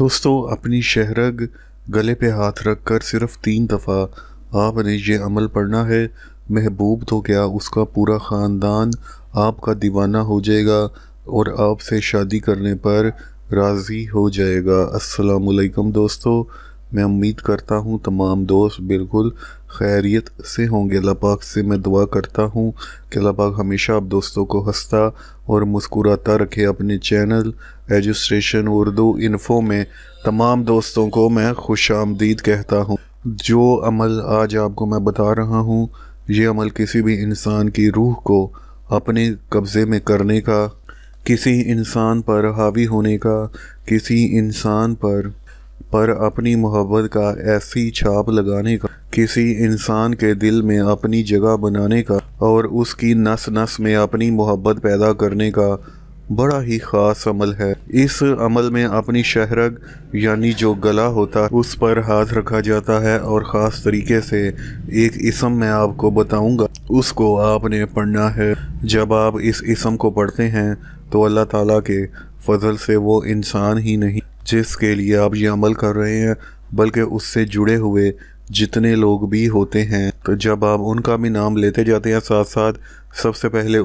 दोस्तों अपनी शहरग गले पे हाथ रख कर सिर्फ तीन दफ़ा आपने ये अमल पढ़ना है महबूब तो क्या उसका पूरा ख़ानदान आपका दीवाना हो जाएगा और आपसे शादी करने पर राज़ी हो जाएगा असलकम दोस्तों मैं उम्मीद करता हूँ तमाम दोस्त बिल्कुल खैरियत से होंगे लापाक से मैं दुआ करता हूँ कि लापाक पाक हमेशा आप दोस्तों को हंसता और मुस्कुराता रखे अपने चैनल रजिस्ट्रेशन उर्दू इन्फो में तमाम दोस्तों को मैं खुश आमदीद कहता हूँ जो अमल आज आपको मैं बता रहा हूँ ये अमल किसी भी इंसान की रूह को अपने कब्ज़े में करने का किसी इंसान पर हावी होने का किसी इंसान पर पर अपनी मोहब्बत का ऐसी छाप लगाने का किसी इंसान के दिल में अपनी जगह बनाने का और उसकी नस नस में अपनी मोहब्बत पैदा करने का बड़ा ही ख़ास अमल है इस अमल में अपनी शहरग यानी जो गला होता है उस पर हाथ रखा जाता है और ख़ास तरीके से एक इसम मैं आपको बताऊंगा उसको आपने पढ़ना है जब आप इस इसम को पढ़ते हैं तो अल्लाह ताला के फजल से वो इंसान ही नहीं जिसके लिए आप ये अमल कर रहे हैं बल्कि उससे जुड़े हुए जितने लोग भी होते हैं तो जब आप उनका भी नाम लेते जाते हैं साथ साथ सबसे पहले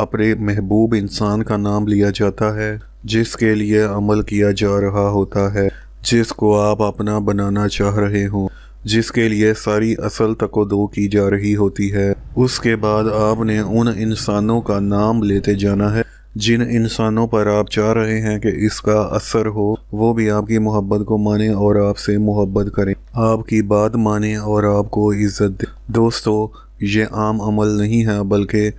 अपने महबूब इंसान का नाम लिया जाता है जिसके लिए अमल किया जा रहा होता है जिसको आप अपना बनाना चाह रहे हो जिसके लिए सारी असल दो की जा रही होती है उसके बाद आपने उन इंसानों का नाम लेते जाना है जिन इंसानों पर आप चाह रहे हैं कि इसका असर हो वो भी आपकी मोहब्बत को माने और आपसे मोहब्बत करें आपकी बात माने और आपको इज्जत दें दोस्तों ये आम अमल नहीं है बल्कि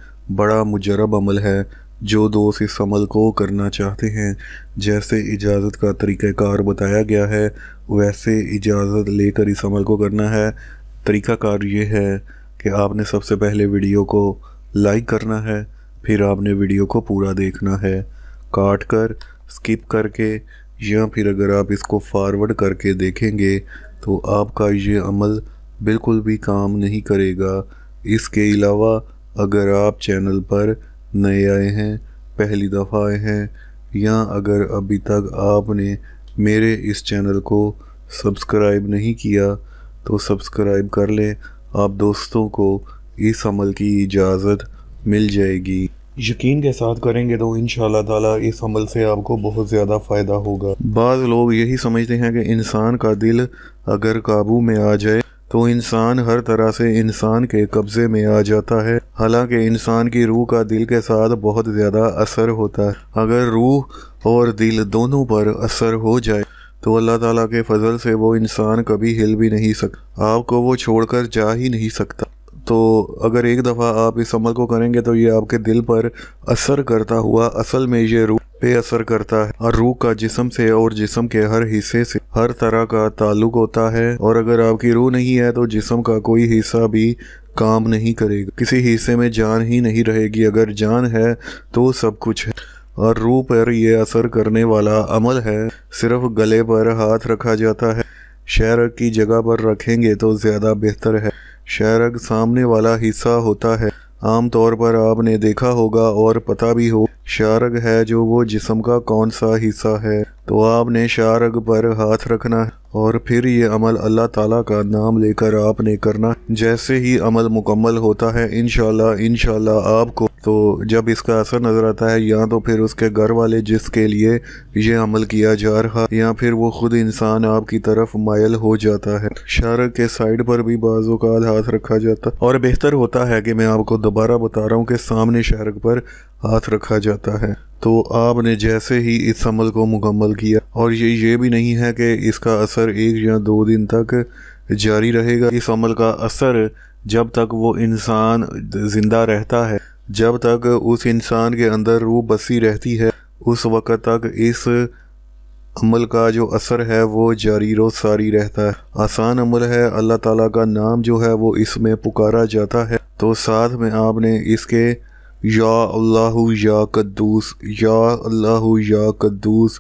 बड़ा मुजरब अमल है जो दोस्त इस अमल को करना चाहते हैं जैसे इजाज़त का तरीक़ाकार बताया गया है वैसे इजाज़त लेकर इस अमल को करना है तरीक़ाकार ये है कि आपने सबसे पहले वीडियो को लाइक करना है फिर आपने वीडियो को पूरा देखना है काट कर स्किप करके या फिर अगर आप इसको फारवर्ड करके देखेंगे तो आपका ये अमल बिल्कुल भी काम नहीं करेगा इसके अलावा अगर आप चैनल पर नए आए हैं पहली दफ़ा आए हैं या अगर अभी तक आपने मेरे इस चैनल को सब्सक्राइब नहीं किया तो सब्सक्राइब कर लें आप दोस्तों को इस अमल की इजाज़त मिल जाएगी यकीन के साथ करेंगे तो इन ताला इस अमल से आपको बहुत ज़्यादा फ़ायदा होगा बाज़ लोग यही समझते हैं कि इंसान का दिल अगर काबू में आ जाए तो इंसान हर तरह से इंसान के कब्ज़े में आ जाता है हालांकि इंसान की रूह का दिल के साथ बहुत ज़्यादा असर होता है अगर रूह और दिल दोनों पर असर हो जाए तो अल्लाह ताला के फजल से वो इंसान कभी हिल भी नहीं सकता आपको वो छोड़कर जा ही नहीं सकता तो अगर एक दफ़ा आप इस अमल को करेंगे तो ये आपके दिल पर असर करता हुआ असल में ये रूह पे असर करता है और रूह का जिसम से और जिसम के हर हिस्से से हर तरह का ताल्लुक होता है और अगर आपकी रूह नहीं है तो जिसम का कोई हिस्सा भी काम नहीं करेगा किसी हिस्से में जान ही नहीं रहेगी अगर जान है तो सब कुछ है और रूह पर यह असर करने वाला अमल है सिर्फ गले पर हाथ रखा जाता है शहर की जगह पर रखेंगे तो ज़्यादा बेहतर है शहरग सामने वाला हिस्सा होता है आमतौर पर आपने देखा होगा और पता भी हो शारग है जो वो जिसम का कौन सा हिस्सा है तो आपने शारग पर हाथ रखना और फिर ये अमल अल्लाह ताला का नाम लेकर आपने करना जैसे ही अमल मुकम्मल होता है इन इनशाला आपको तो जब इसका असर नज़र आता है या तो फिर उसके घर वाले जिसके लिए ये अमल किया जा रहा या फिर वो ख़ुद इंसान आपकी तरफ मायल हो जाता है शर के साइड पर भी का हाथ रखा जाता और बेहतर होता है कि मैं आपको दोबारा बता रहा हूँ कि सामने शहर पर हाथ रखा जाता है तो आपने जैसे ही इस अमल को मुकम्मल किया और ये ये भी नहीं है कि इसका असर एक या दो दिन तक जारी रहेगा इस अमल का असर जब तक वो इंसान ज़िंदा रहता है जब तक उस इंसान के अंदर रूह बसी रहती है उस वक़्त तक इस अमल का जो असर है वो जारी रो सारी रहता है आसान अमल है अल्लाह ताला का नाम जो है वो इसमें पुकारा जाता है तो साथ में आपने इसके या अल्लाह या कद्दूस या अल्लाह या कद्दूस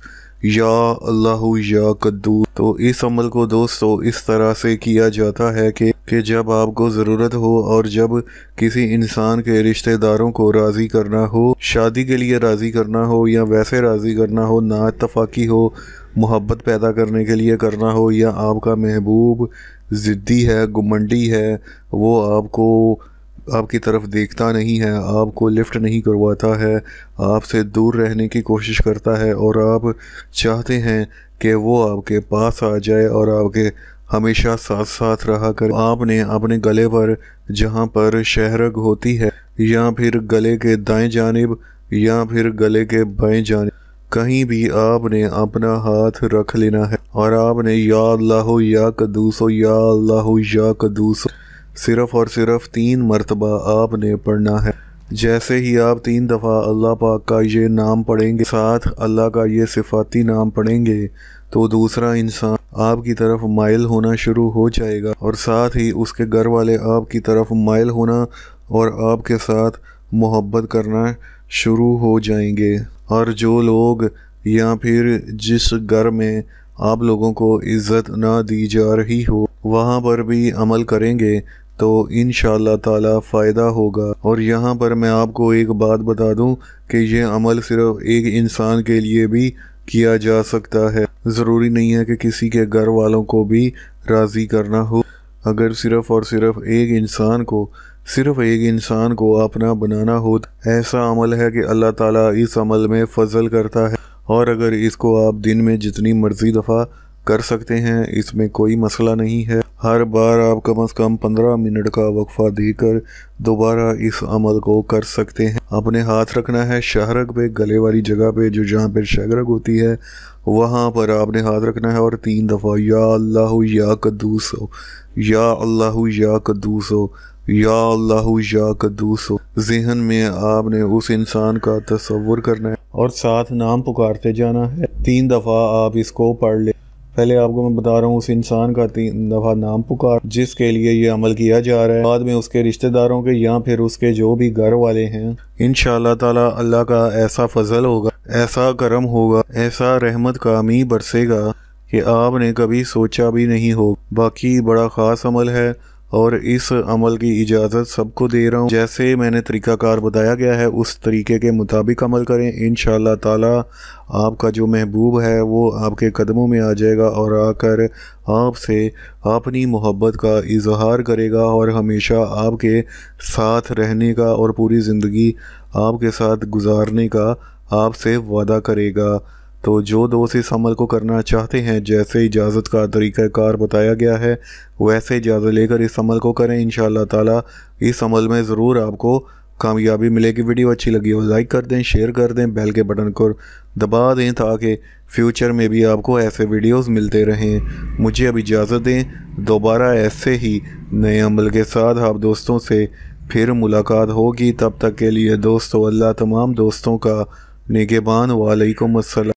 या अल्लाह या कद्दूस तो इस अमल को दोस्तों इस तरह से किया जाता है कि कि जब आपको ज़रूरत हो और जब किसी इंसान के रिश्तेदारों को राज़ी करना हो शादी के लिए राज़ी करना हो या वैसे राज़ी करना हो ना इतफाक़ी हो मोहब्बत पैदा करने के लिए करना हो या आपका महबूब ज़िद्दी है गुमंडी है वो आपको आपकी तरफ देखता नहीं है आपको लिफ्ट नहीं करवाता है आपसे दूर रहने की कोशिश करता है और आप चाहते हैं कि वो आपके पास आ जाए और आपके हमेशा साथ साथ रहा कर आपने अपने गले पर जहाँ पर शहरग होती है या फिर गले के दाएं जानब या फिर गले के बाएं जानब कहीं भी आपने अपना हाथ रख लेना है और आपने या अल्लाह या कदूसो या अल्लाह या कदूसो सिर्फ और सिर्फ तीन मरतबा आपने पढ़ना है जैसे ही आप तीन दफ़ा अल्लाह पाक का ये नाम पढ़ेंगे साथ अल्लाह का ये सिफाती नाम पढ़ेंगे तो दूसरा इंसान आपकी तरफ माइल होना शुरू हो जाएगा और साथ ही उसके घर वाले आपकी तरफ माइल होना और आपके साथ मोहब्बत करना शुरू हो जाएंगे और जो लोग या फिर जिस घर में आप लोगों को इज़्ज़त ना दी जा रही हो वहाँ पर भी अमल करेंगे तो इन ताला फ़ायदा होगा और यहाँ पर मैं आपको एक बात बता दूँ कि यह अमल सिर्फ एक इंसान के लिए भी किया जा सकता है ज़रूरी नहीं है कि किसी के घर वालों को भी राज़ी करना हो अगर सिर्फ़ और सिर्फ एक इंसान को सिर्फ एक इंसान को अपना बनाना हो ऐसा अमल है कि अल्लाह ताला इस अमल में फजल करता है और अगर इसको आप दिन में जितनी मर्ज़ी दफ़ा कर सकते हैं इसमें कोई मसला नहीं है हर बार आप कम अज़ कम पंद्रह मिनट का वक्फा देकर दोबारा इस अमल को कर सकते हैं अपने हाथ रखना है शहरक पे गले वाली जगह पे जो जहाँ पे शहरक होती है वहाँ पर आपने हाथ रखना है और तीन दफ़ा या अल्लाह या कदूस हो या अल्लाह या कदूस हो या अल्लाह या कदूस हो जहन में आपने उस इंसान का तस्वुर करना है और साथ नाम पुकारते जाना है तीन दफ़ा आप इसको पढ़ ले पहले आपको मैं बता रहा हूँ उस इंसान का तीन दफ़ा नाम पुकार जिसके लिए ये अमल किया जा रहा है बाद में उसके रिश्तेदारों के या फिर उसके जो भी घर वाले हैं इन ताला अल्लाह का ऐसा फजल होगा ऐसा करम होगा ऐसा रहमत का मी बरसेगा कि आपने कभी सोचा भी नहीं होगा बाकी बड़ा ख़ास अमल है और इस अमल की इजाज़त सबको दे रहा हूँ जैसे मैंने तरीक़ाकार बताया गया है उस तरीके के मुताबिक अमल करें इन ताला आपका जो महबूब है वो आपके कदमों में आ जाएगा और आकर आपसे अपनी मोहब्बत का इजहार करेगा और हमेशा आपके साथ रहने का और पूरी ज़िंदगी आपके साथ गुजारने का आपसे वादा करेगा तो जो दोस्त इस अमल को करना चाहते हैं जैसे इजाज़त का तरीक़ाकार बताया गया है वैसे इजाज़त लेकर इस अमल को करें इन ताला इस अमल में ज़रूर आपको कामयाबी मिलेगी वीडियो अच्छी लगी हो लाइक कर दें शेयर कर दें बेल के बटन को दबा दें ताकि फ्यूचर में भी आपको ऐसे वीडियोस मिलते रहें मुझे अब इजाज़त दें दोबारा ऐसे ही नए अमल के साथ आप दोस्तों से फिर मुलाकात होगी तब तक के लिए दोस्तों अल्लाह तमाम दोस्तों का निगेबान वालेकुम असल